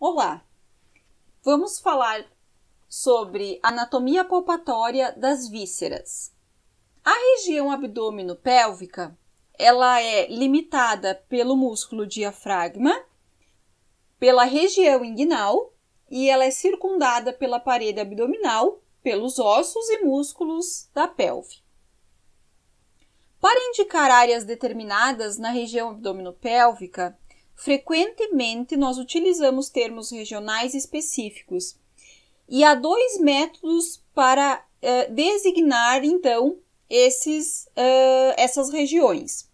Olá! Vamos falar sobre anatomia palpatória das vísceras. A região abdômeno-pélvica, ela é limitada pelo músculo diafragma, pela região inguinal e ela é circundada pela parede abdominal, pelos ossos e músculos da pelve. Para indicar áreas determinadas na região pélvica Frequentemente, nós utilizamos termos regionais específicos. E há dois métodos para uh, designar, então, esses, uh, essas regiões.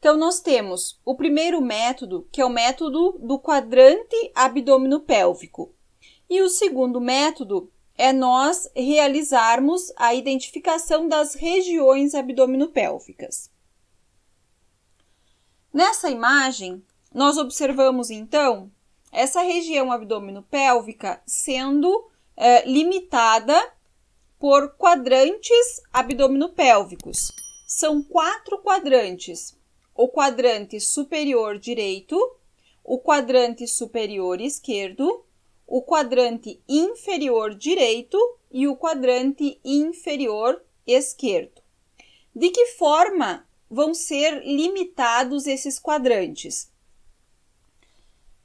Então, nós temos o primeiro método, que é o método do quadrante abdomino-pélvico. E o segundo método é nós realizarmos a identificação das regiões abdomino-pélvicas. Nessa imagem, nós observamos então essa região abdomino-pélvica sendo é, limitada por quadrantes abdomino-pélvicos. São quatro quadrantes: o quadrante superior direito, o quadrante superior esquerdo, o quadrante inferior direito e o quadrante inferior esquerdo. De que forma vão ser limitados esses quadrantes?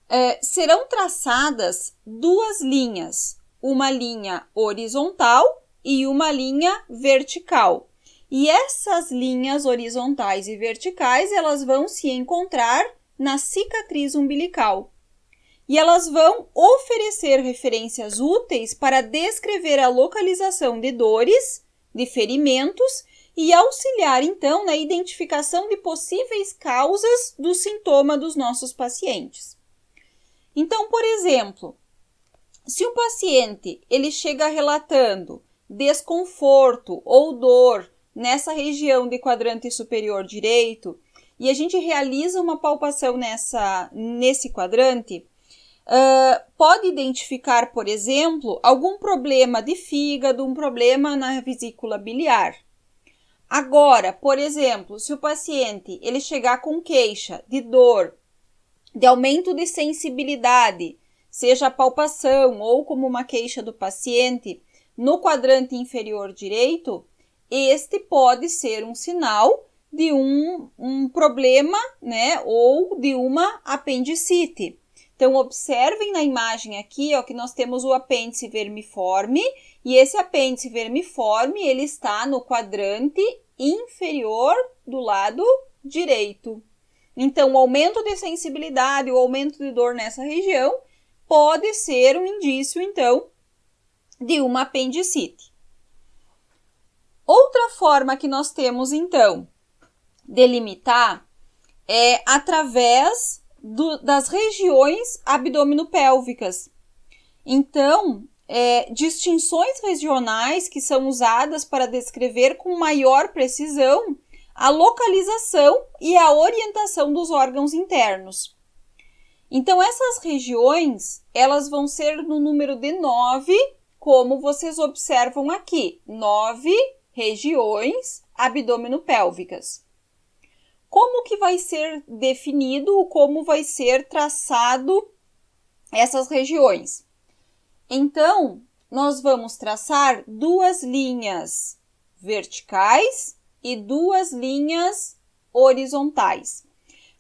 é, serão traçadas duas linhas, uma linha horizontal e uma linha vertical. E essas linhas horizontais e verticais, elas vão se encontrar na cicatriz umbilical. E elas vão oferecer referências úteis para descrever a localização de dores, de ferimentos e auxiliar então na identificação de possíveis causas do sintoma dos nossos pacientes. Então, por exemplo, se o paciente ele chega relatando desconforto ou dor nessa região de quadrante superior direito e a gente realiza uma palpação nessa nesse quadrante, uh, pode identificar, por exemplo, algum problema de fígado, um problema na vesícula biliar. Agora, por exemplo, se o paciente ele chegar com queixa de dor de aumento de sensibilidade, seja a palpação ou como uma queixa do paciente, no quadrante inferior direito, este pode ser um sinal de um, um problema, né, ou de uma apendicite. Então, observem na imagem aqui, ó, que nós temos o apêndice vermiforme, e esse apêndice vermiforme, ele está no quadrante inferior do lado direito. Então, o aumento de sensibilidade, o aumento de dor nessa região pode ser um indício, então, de uma apendicite. Outra forma que nós temos, então, de limitar é através do, das regiões abdomino-pélvicas. Então, é, distinções regionais que são usadas para descrever com maior precisão a localização e a orientação dos órgãos internos. Então, essas regiões, elas vão ser no número de nove, como vocês observam aqui. Nove regiões abdomino-pélvicas. Como que vai ser definido, como vai ser traçado essas regiões? Então, nós vamos traçar duas linhas verticais e duas linhas horizontais.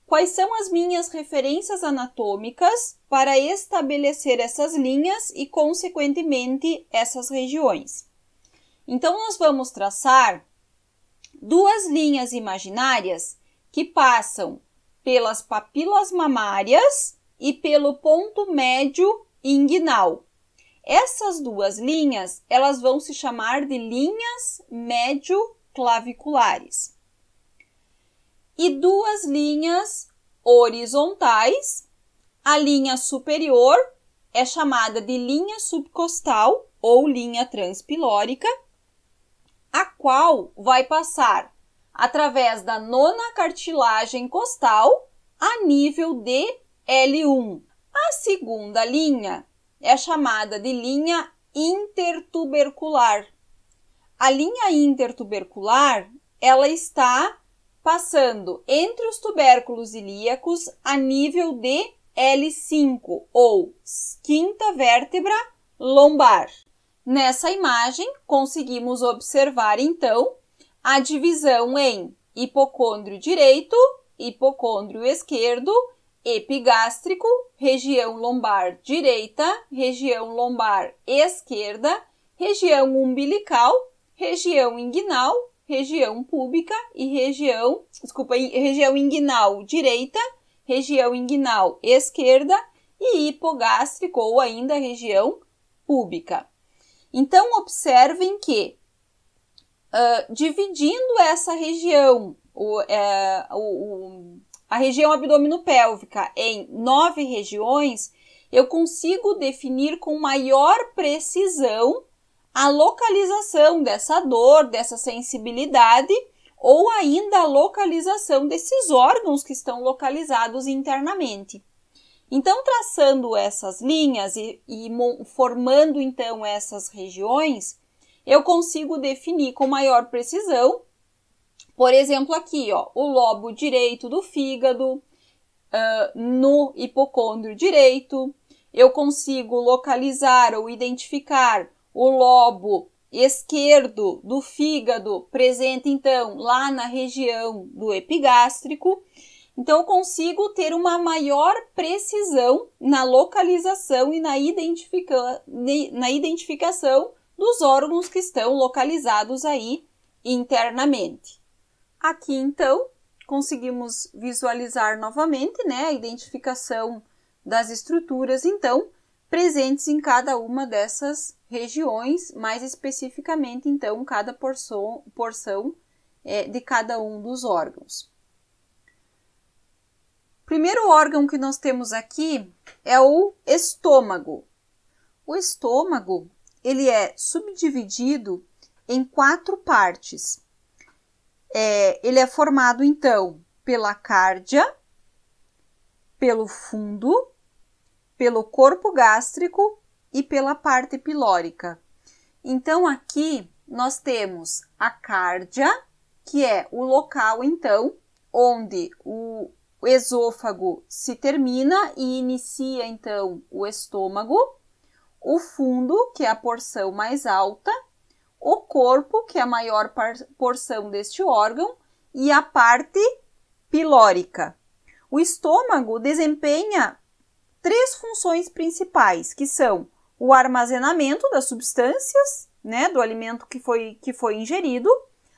Quais são as minhas referências anatômicas para estabelecer essas linhas e, consequentemente, essas regiões? Então, nós vamos traçar duas linhas imaginárias que passam pelas papilas mamárias e pelo ponto médio inguinal. Essas duas linhas, elas vão se chamar de linhas médio claviculares. E duas linhas horizontais. A linha superior é chamada de linha subcostal ou linha transpilórica, a qual vai passar através da nona cartilagem costal a nível de L1. A segunda linha é chamada de linha intertubercular a linha intertubercular, ela está passando entre os tubérculos ilíacos a nível de L5 ou quinta vértebra lombar. Nessa imagem, conseguimos observar então a divisão em hipocôndrio direito, hipocôndrio esquerdo, epigástrico, região lombar direita, região lombar esquerda, região umbilical região inguinal, região púbica e região, desculpa, região inguinal direita, região inguinal esquerda e hipogástrico ou ainda região púbica. Então observem que uh, dividindo essa região, o, uh, o, o, a região abdominal-pélvica em nove regiões, eu consigo definir com maior precisão a localização dessa dor, dessa sensibilidade, ou ainda a localização desses órgãos que estão localizados internamente. Então, traçando essas linhas e, e formando então essas regiões, eu consigo definir com maior precisão, por exemplo, aqui ó, o lobo direito do fígado, Uh, no hipocôndrio direito, eu consigo localizar ou identificar o lobo esquerdo do fígado presente então lá na região do epigástrico. Então, eu consigo ter uma maior precisão na localização e na, identifica na identificação dos órgãos que estão localizados aí internamente. Aqui, então, conseguimos visualizar novamente né, a identificação das estruturas, então, presentes em cada uma dessas regiões, mais especificamente, então, cada porção, porção é, de cada um dos órgãos. O primeiro órgão que nós temos aqui é o estômago. O estômago ele é subdividido em quatro partes. É, ele é formado então pela cárdia, pelo fundo, pelo corpo gástrico e pela parte pilórica. Então aqui nós temos a cárdia, que é o local então onde o esôfago se termina e inicia então o estômago, o fundo, que é a porção mais alta, o corpo, que é a maior porção deste órgão, e a parte pilórica. O estômago desempenha três funções principais, que são o armazenamento das substâncias, né, do alimento que foi, que foi ingerido,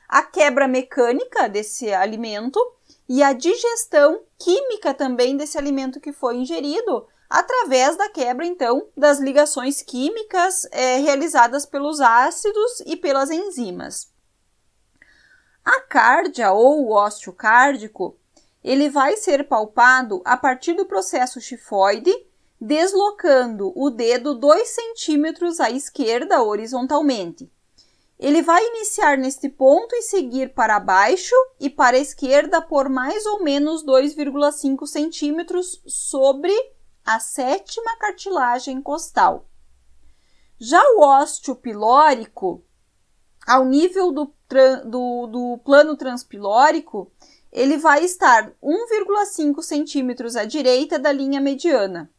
a quebra mecânica desse alimento e a digestão química também desse alimento que foi ingerido, através da quebra, então, das ligações químicas é, realizadas pelos ácidos e pelas enzimas. A cárdia ou o ósseo cárdico ele vai ser palpado a partir do processo chifoide, deslocando o dedo 2 centímetros à esquerda horizontalmente. Ele vai iniciar neste ponto e seguir para baixo e para a esquerda por mais ou menos 2,5 centímetros sobre a sétima cartilagem costal. Já o ósteo pilórico, ao nível do, do, do plano transpilórico, ele vai estar 1,5 centímetros à direita da linha mediana.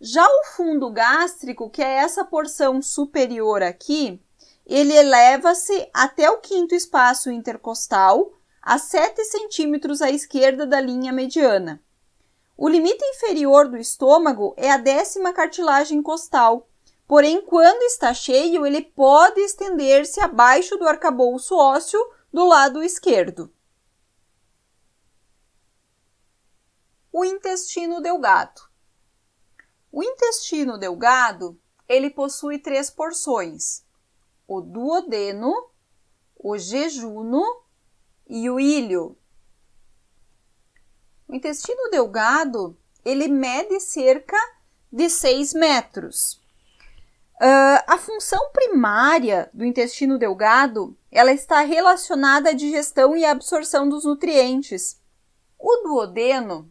Já o fundo gástrico, que é essa porção superior aqui, ele eleva-se até o quinto espaço intercostal, a 7 centímetros à esquerda da linha mediana. O limite inferior do estômago é a décima cartilagem costal, porém, quando está cheio, ele pode estender-se abaixo do arcabouço ósseo do lado esquerdo. o intestino delgado. O intestino delgado, ele possui três porções: o duodeno, o jejuno e o ilho. O intestino delgado, ele mede cerca de 6 metros. Uh, a função primária do intestino delgado, ela está relacionada à digestão e absorção dos nutrientes. O duodeno,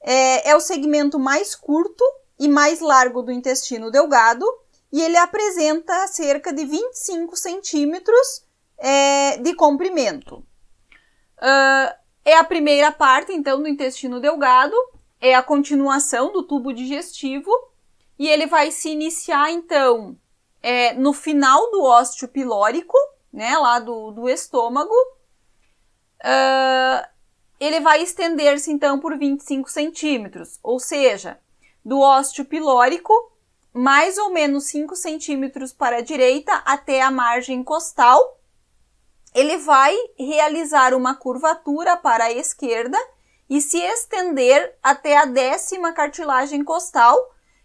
é, é o segmento mais curto e mais largo do intestino delgado e ele apresenta cerca de 25 centímetros é, de comprimento. Uh, é a primeira parte, então, do intestino delgado, é a continuação do tubo digestivo e ele vai se iniciar, então, é, no final do ósteo pilórico, né, lá do, do estômago, uh, ele vai estender-se então por 25 centímetros, ou seja, do ósteo pilórico, mais ou menos 5 centímetros para a direita até a margem costal. Ele vai realizar uma curvatura para a esquerda e se estender até a décima cartilagem costal,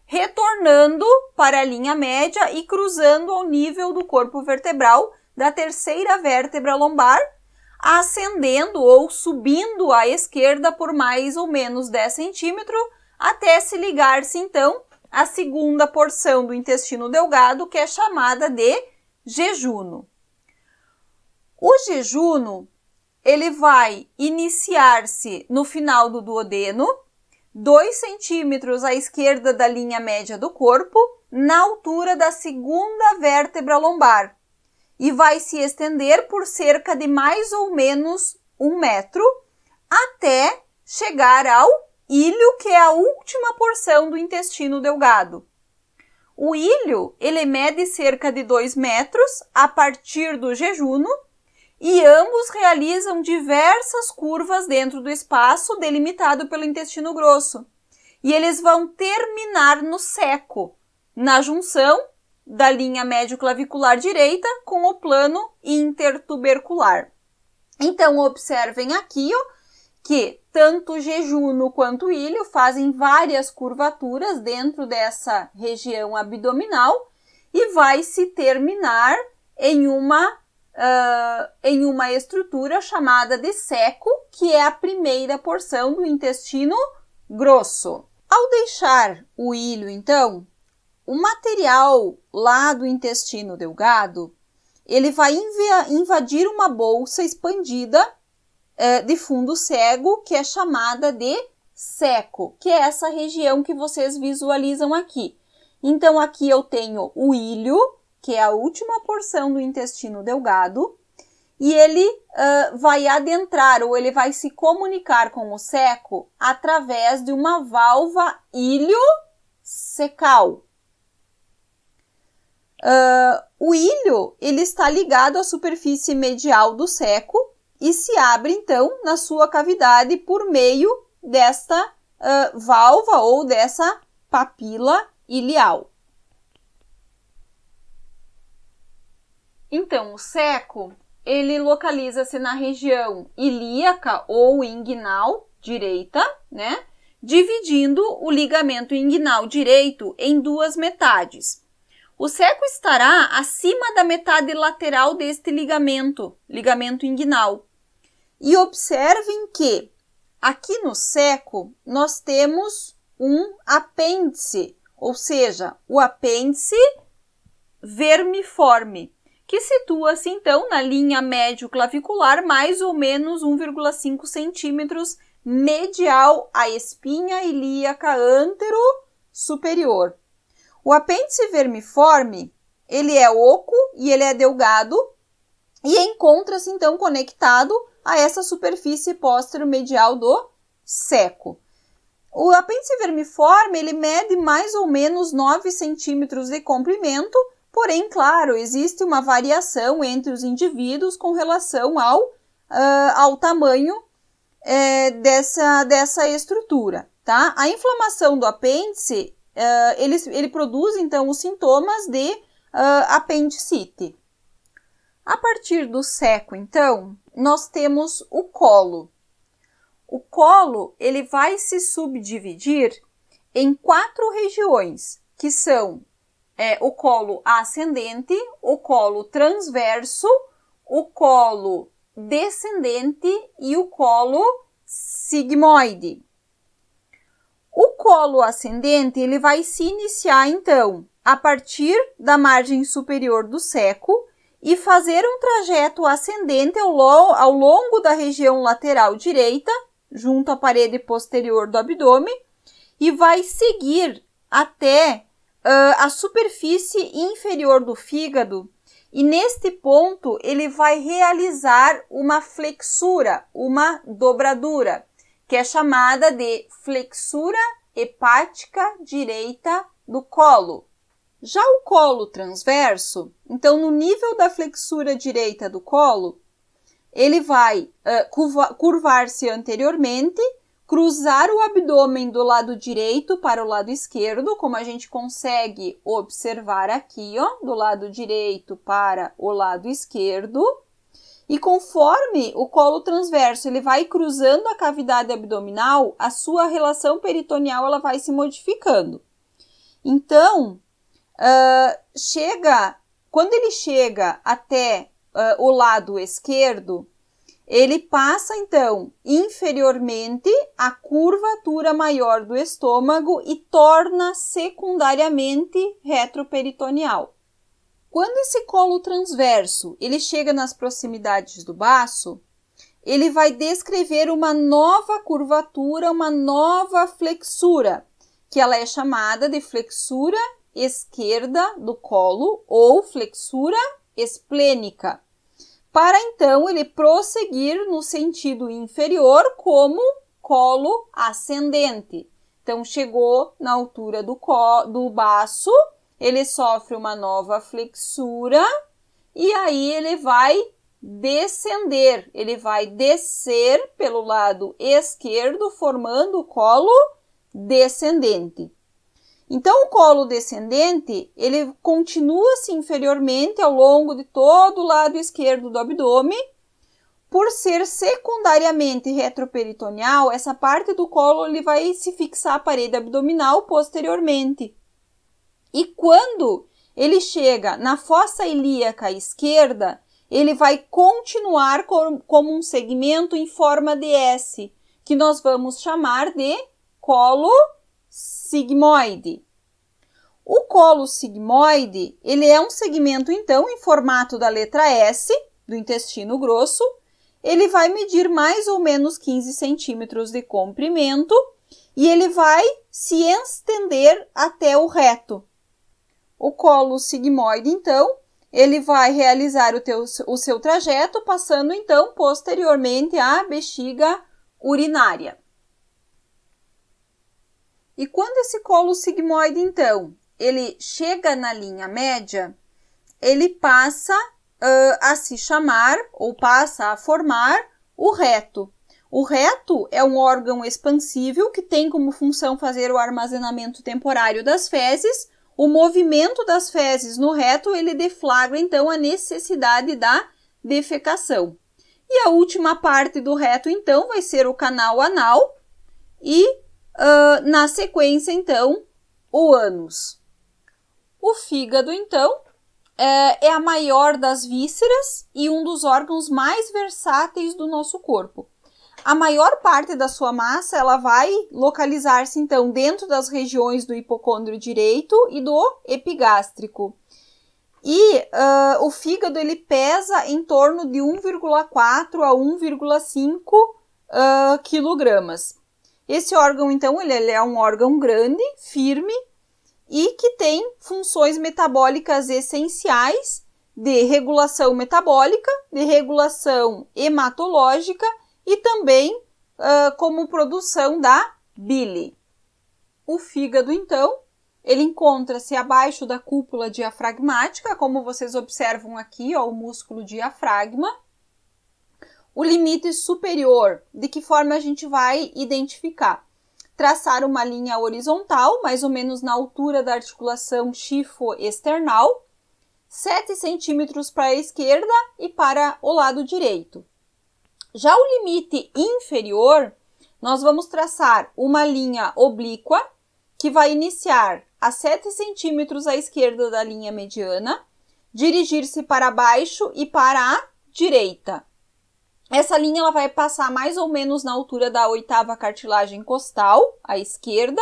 retornando para a linha média e cruzando ao nível do corpo vertebral da terceira vértebra lombar, ascendendo ou subindo à esquerda por mais ou menos 10 centímetros, até se ligar-se então à segunda porção do intestino delgado, que é chamada de jejuno. O jejuno ele vai iniciar-se no final do duodeno, 2 centímetros à esquerda da linha média do corpo, na altura da segunda vértebra lombar, e vai se estender por cerca de mais ou menos um metro até chegar ao ilho, que é a última porção do intestino delgado. O ilho, ele mede cerca de 2 metros a partir do jejuno e ambos realizam diversas curvas dentro do espaço delimitado pelo intestino grosso. E eles vão terminar no seco, na junção da linha médio-clavicular direita com o plano intertubercular. Então, observem aqui ó, que tanto Jejuno quanto Ilho fazem várias curvaturas dentro dessa região abdominal e vai se terminar em uma, uh, em uma estrutura chamada de seco, que é a primeira porção do intestino grosso. Ao deixar o ilho, então, o material lá do intestino delgado ele vai invadir uma bolsa expandida é, de fundo cego que é chamada de seco, que é essa região que vocês visualizam aqui. Então aqui eu tenho o ilho, que é a última porção do intestino delgado, e ele uh, vai adentrar ou ele vai se comunicar com o seco através de uma válvula ilho secal. Uh, o ilho ele está ligado à superfície medial do seco e se abre então na sua cavidade por meio desta uh, ah, valva ou dessa papila ilial. Então, o seco ele localiza-se na região ilíaca ou inguinal direita, né? Dividindo o ligamento inguinal direito em duas metades o seco estará acima da metade lateral deste ligamento, ligamento inguinal. E observem que aqui no seco nós temos um apêndice, ou seja, o apêndice vermiforme, que situa-se então na linha médio-clavicular, mais ou menos 1,5 centímetros medial à espinha ilíaca antero superior. O apêndice vermiforme, ele é oco e ele é delgado e encontra-se então conectado a essa superfície póstero medial do seco. O apêndice vermiforme, ele mede mais ou menos 9 centímetros de comprimento, porém, claro, existe uma variação entre os indivíduos com relação ao, uh, ao tamanho eh, dessa, dessa estrutura, tá? A inflamação do apêndice uh, ele, ele produz então os sintomas de uh, apendicite. A partir do seco, então, nós temos o colo. O colo ele vai se subdividir em quatro regiões, que são é, o colo ascendente, o colo transverso, o colo descendente e o colo sigmoide colo ascendente ele vai se iniciar então a partir da margem superior do seco e fazer um trajeto ascendente ao, lo ao longo da região lateral direita, junto à parede posterior do abdômen, e vai seguir até uh, a superfície inferior do fígado. E neste ponto, ele vai realizar uma flexura, uma dobradura, que é chamada de flexura hepática direita do colo. Já o colo transverso, então no nível da flexura direita do colo, ele vai uh, curvar-se anteriormente, cruzar o abdômen do lado direito para o lado esquerdo, como a gente consegue observar aqui, ó, do lado direito para o lado esquerdo, e conforme o colo transverso ele vai cruzando a cavidade abdominal, a sua relação peritoneal ela vai se modificando. Então, uh, chega quando ele chega até uh, o lado esquerdo, ele passa então inferiormente a curvatura maior do estômago e torna secundariamente retroperitoneal. Quando esse colo transverso ele chega nas proximidades do baço, ele vai descrever uma nova curvatura, uma nova flexura, que ela é chamada de flexura esquerda do colo ou flexura esplênica. Para então ele prosseguir no sentido inferior como colo ascendente. Então chegou na altura do, do baço, ele sofre uma nova flexura e aí ele vai descender, ele vai descer pelo lado esquerdo, formando o colo descendente. Então, o colo descendente, ele continua-se inferiormente ao longo de todo o lado esquerdo do abdômen, por ser secundariamente retroperitoneal, essa parte do colo ele vai se fixar à parede abdominal posteriormente. E quando ele chega na fossa ilíaca esquerda, ele vai continuar com, como um segmento em forma de S, que nós vamos chamar de colo sigmoide. O colo sigmoide, ele é um segmento então em formato da letra S do intestino grosso. Ele vai medir mais ou menos 15 centímetros de comprimento e ele vai se estender até o reto, o colo sigmoide, então, ele vai realizar o, teu, o seu trajeto, passando então posteriormente à bexiga urinária. E quando esse colo sigmoide, então, ele chega na linha média, ele passa uh, a se chamar ou passa a formar o reto. O reto é um órgão expansível que tem como função fazer o armazenamento temporário das fezes o movimento das fezes no reto, ele deflagra então a necessidade da defecação. E a última parte do reto então vai ser o canal anal e uh, na sequência então o ânus. O fígado então é, é a maior das vísceras e um dos órgãos mais versáteis do nosso corpo a maior parte da sua massa ela vai localizar-se então dentro das regiões do hipocôndrio direito e do epigástrico. E uh, o fígado ele pesa em torno de 1,4 a 1,5 uh, ah, quilogramas. Esse órgão então ele, ele é um órgão grande, firme e que tem funções metabólicas essenciais de regulação metabólica, de regulação hematológica e também uh, como produção da bile. O fígado, então, ele encontra-se abaixo da cúpula diafragmática, como vocês observam aqui, ó, o músculo diafragma. O limite superior, de que forma a gente vai identificar? Traçar uma linha horizontal, mais ou menos na altura da articulação chifo-external, 7 centímetros para a esquerda e para o lado direito. Já o limite inferior, nós vamos traçar uma linha oblíqua que vai iniciar a 7 centímetros à esquerda da linha mediana, dirigir-se para baixo e para a direita. Essa linha ela vai passar mais ou menos na altura da oitava cartilagem costal, à esquerda,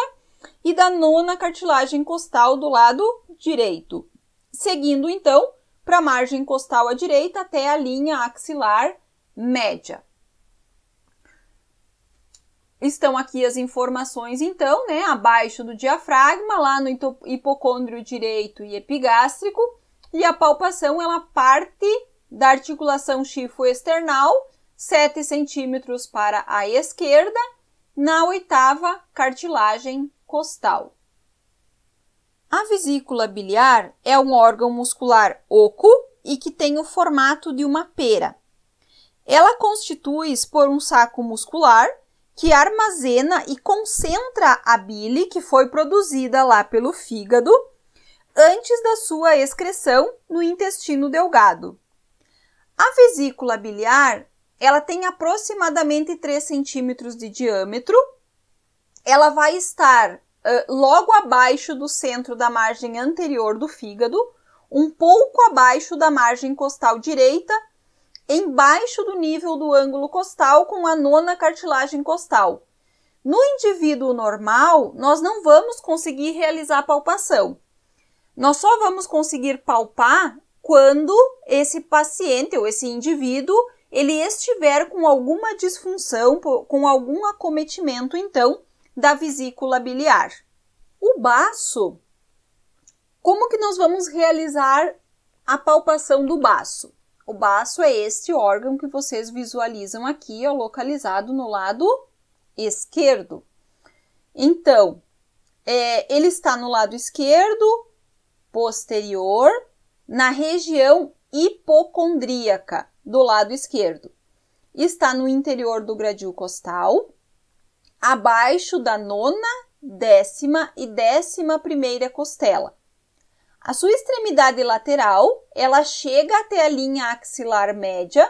e da nona cartilagem costal do lado direito. Seguindo, então, para a margem costal à direita até a linha axilar média. Estão aqui as informações, então, né? Abaixo do diafragma, lá no hipocôndrio direito e epigástrico. E a palpação, ela parte da articulação chifo-external, 7 centímetros para a esquerda, na oitava cartilagem costal. A vesícula biliar é um órgão muscular oco e que tem o formato de uma pera. Ela constitui-se por um saco muscular que armazena e concentra a bile que foi produzida lá pelo fígado antes da sua excreção no intestino delgado. A vesícula biliar, ela tem aproximadamente 3 centímetros de diâmetro. Ela vai estar uh, logo abaixo do centro da margem anterior do fígado, um pouco abaixo da margem costal direita embaixo do nível do ângulo costal com a nona cartilagem costal. No indivíduo normal, nós não vamos conseguir realizar a palpação. Nós só vamos conseguir palpar quando esse paciente ou esse indivíduo ele estiver com alguma disfunção, com algum acometimento, então, da vesícula biliar. O baço, como que nós vamos realizar a palpação do baço? O baço é este órgão que vocês visualizam aqui, localizado no lado esquerdo. Então, é, ele está no lado esquerdo, posterior, na região hipocondríaca, do lado esquerdo. Está no interior do gradil costal, abaixo da nona, décima e décima primeira costela. A sua extremidade lateral, ela chega até a linha axilar média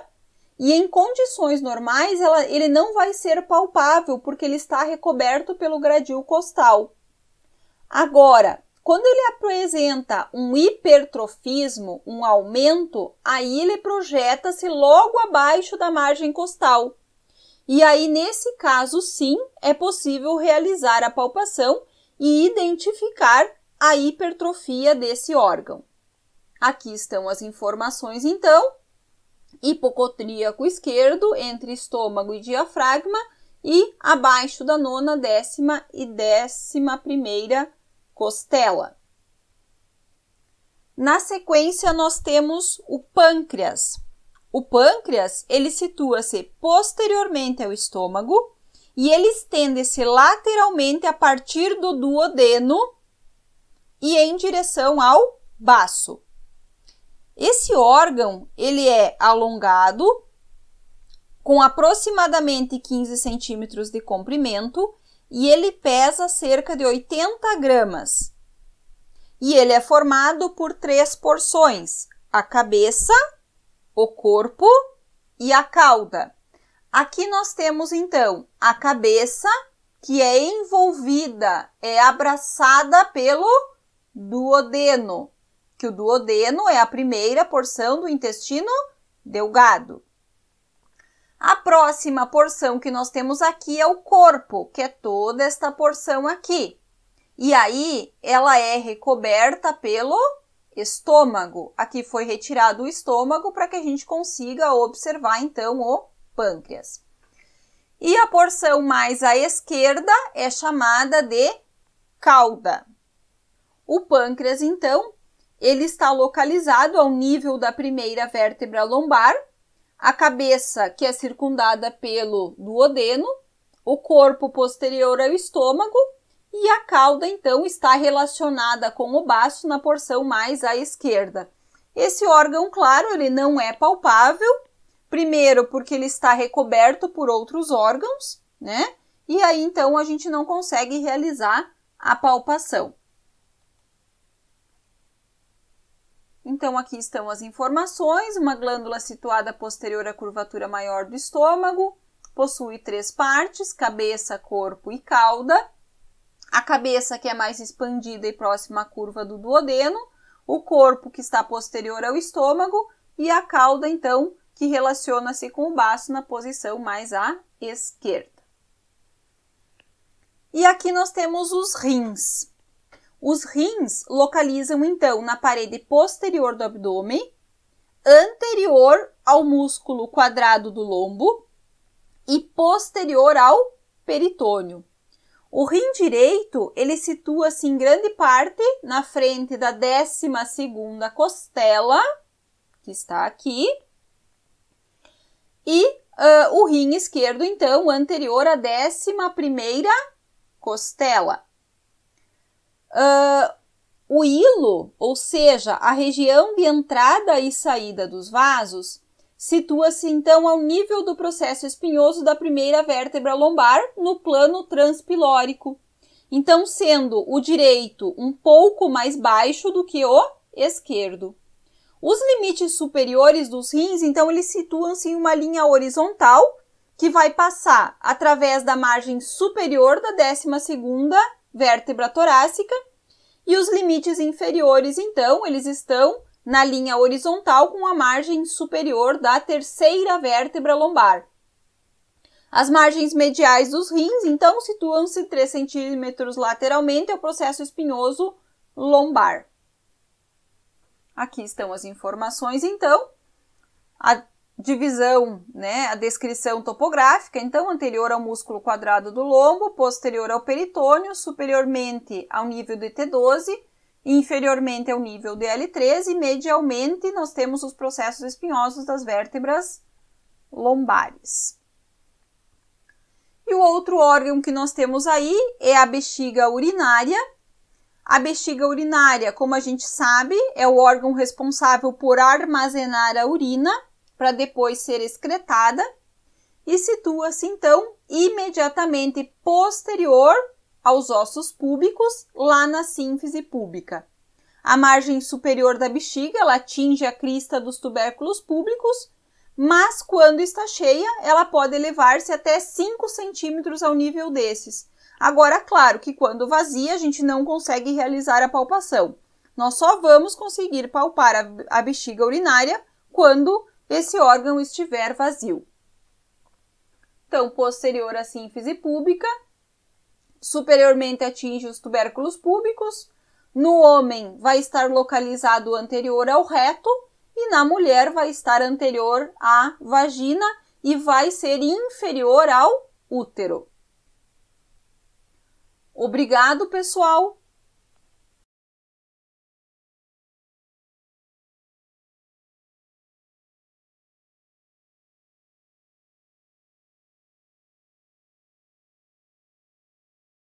e em condições normais ela, ele não vai ser palpável porque ele está recoberto pelo gradil costal. Agora, quando ele apresenta um hipertrofismo, um aumento, aí ele projeta-se logo abaixo da margem costal. E aí, nesse caso, sim, é possível realizar a palpação e identificar a hipertrofia desse órgão. Aqui estão as informações, então. Hipocotríaco esquerdo, entre estômago e diafragma, e abaixo da nona, décima e décima primeira costela. Na sequência, nós temos o pâncreas. O pâncreas, ele situa-se posteriormente ao estômago e ele estende-se lateralmente a partir do duodeno e é em direção ao baço. Esse órgão, ele é alongado com aproximadamente 15 centímetros de comprimento e ele pesa cerca de 80 gramas. E ele é formado por três porções: a cabeça, o corpo e a cauda. Aqui nós temos então a cabeça que é envolvida, é abraçada pelo duodeno, que o duodeno é a primeira porção do intestino delgado. A próxima porção que nós temos aqui é o corpo, que é toda esta porção aqui. E aí ela é recoberta pelo estômago. Aqui foi retirado o estômago para que a gente consiga observar então o pâncreas. E a porção mais à esquerda é chamada de cauda. O pâncreas, então, ele está localizado ao nível da primeira vértebra lombar, a cabeça que é circundada pelo duodeno, o corpo posterior ao estômago e a cauda então está relacionada com o baço na porção mais à esquerda. Esse órgão, claro, ele não é palpável, primeiro porque ele está recoberto por outros órgãos, né? E aí então a gente não consegue realizar a palpação. Então, aqui estão as informações: uma glândula situada posterior à curvatura maior do estômago, possui três partes: cabeça, corpo e cauda. A cabeça, que é mais expandida e próxima à curva do duodeno, o corpo, que está posterior ao estômago, e a cauda, então, que relaciona-se com o baço na posição mais à esquerda. E aqui nós temos os rins. Os rins localizam então na parede posterior do abdômen, anterior ao músculo quadrado do lombo e posterior ao peritônio. O rim direito, ele situa-se assim, em grande parte na frente da 12ª costela, que está aqui, e uh, o rim esquerdo, então, anterior à 11ª costela. Uh, o hilo, ou seja, a região de entrada e saída dos vasos, situa-se então ao nível do processo espinhoso da primeira vértebra lombar no plano transpilórico. Então, sendo o direito um pouco mais baixo do que o esquerdo. Os limites superiores dos rins, então, eles situam-se em uma linha horizontal que vai passar através da margem superior da décima segunda vértebra torácica, e os limites inferiores, então, eles estão na linha horizontal com a margem superior da terceira vértebra lombar. As margens mediais dos rins, então, situam-se 3 centímetros lateralmente ao é processo espinhoso lombar. Aqui estão as informações, então. A divisão, né, a descrição topográfica, então anterior ao músculo quadrado do lombo, posterior ao peritônio, superiormente ao nível de T12, inferiormente ao nível de L13 e medialmente nós temos os processos espinhosos das vértebras lombares. E o outro órgão que nós temos aí é a bexiga urinária. A bexiga urinária, como a gente sabe, é o órgão responsável por armazenar a urina para depois ser excretada e situa-se então imediatamente posterior aos ossos púbicos, lá na sínfise pública. A margem superior da bexiga ela atinge a crista dos tubérculos públicos, mas quando está cheia, ela pode elevar-se até 5 centímetros ao nível desses. Agora, claro que quando vazia, a gente não consegue realizar a palpação. Nós só vamos conseguir palpar a bexiga urinária quando esse órgão estiver vazio. Então, posterior à sínfise pública, superiormente atinge os tubérculos púbicos. No homem, vai estar localizado anterior ao reto e na mulher vai estar anterior à vagina e vai ser inferior ao útero. Obrigado, pessoal!